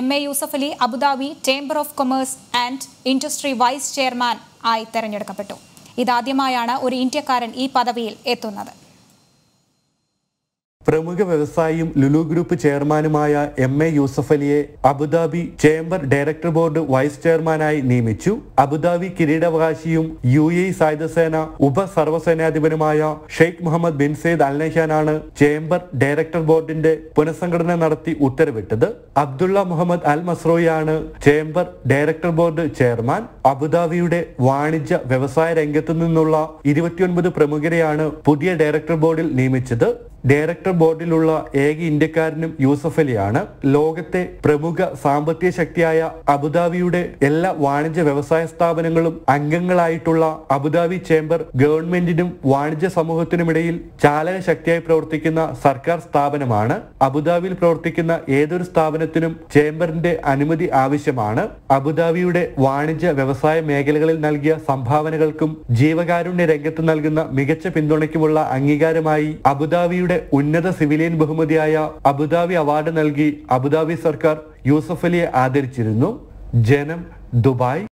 M A Yusuf Ali Abu Dhabi chamber of commerce and industry vice chairman ആയി തെരഞ്ഞെടുക്കപ്പെട്ടു ഇതാദ്യമായാണ് ഒരു ഇന്ത്യക്കാരൻ ഈ പദവിയിൽ എത്തുന്നത് പ്രമുഖ വ്യവസായിയും ലുലു ഗ്രൂപ്പ് ചെയർമാനുമായ എം എ യൂസഫ് അലിയെ Abu Dhabi chamber director board vice ചെയർമാനായി നിയമിച്ചു അബുദാബി കിരീടാവകാശിയും യു എ സായുധസേന ഉപ ഷെയ്ഖ് മുഹമ്മദ് ബിൻ സെയ്ദ് അൽനഷാനാണ് ചേംബർ ഡയറക്ടർ ബോർഡിന്റെ പുനഃസംഘടന നടത്തി ഉത്തരവിട്ടത് അബ്ദുള്ള മുഹമ്മദ് അൽ മസ്രോയാണ് ചേംബർ ഡയറക്ടർ ബോർഡ് ചെയർമാൻ അബുദാബിയുടെ വാണിജ്യ വ്യവസായ രംഗത്തു നിന്നുള്ള ഇരുപത്തിയൊൻപത് പ്രമുഖരെയാണ് പുതിയ ഡയറക്ടർ ബോർഡിൽ നിയമിച്ചത് ഡയറക്ടർ ബോർഡിലുള്ള ഏക ഇന്ത്യക്കാരനും യൂസഫ് അലിയാണ് ലോകത്തെ പ്രമുഖ സാമ്പത്തിക ശക്തിയായ അബുദാബിയുടെ എല്ലാ വാണിജ്യ വ്യവസായ സ്ഥാപനങ്ങളും അംഗങ്ങളായിട്ടുള്ള അബുദാബി ചേംബർ ഗവൺമെന്റിനും വാണിജ്യ സമൂഹത്തിനുമിടയിൽ ചാലക ശക്തിയായി പ്രവർത്തിക്കുന്ന സർക്കാർ സ്ഥാപനമാണ് അബുദാബിയിൽ പ്രവർത്തിക്കുന്ന ഏതൊരു സ്ഥാപനത്തിനും ചേംബറിന്റെ അനുമതി ആവശ്യമാണ് അബുദാബിയുടെ വാണിജ്യ വ്യവസായ മേഖലകളിൽ നൽകിയ സംഭാവനകൾക്കും ജീവകാരുണ്യ രംഗത്ത് നൽകുന്ന മികച്ച പിന്തുണയ്ക്കുമുള്ള അംഗീകാരമായി അബുദാബിയുടെ ഇന്ത്യയുടെ ഉന്നത സിവിലിയൻ ബഹുമതിയായ അബുദാബി അവാർഡ് നൽകി അബുദാബി സർക്കാർ യൂസഫ് അലിയെ ആദരിച്ചിരുന്നു ജനം ദുബായ്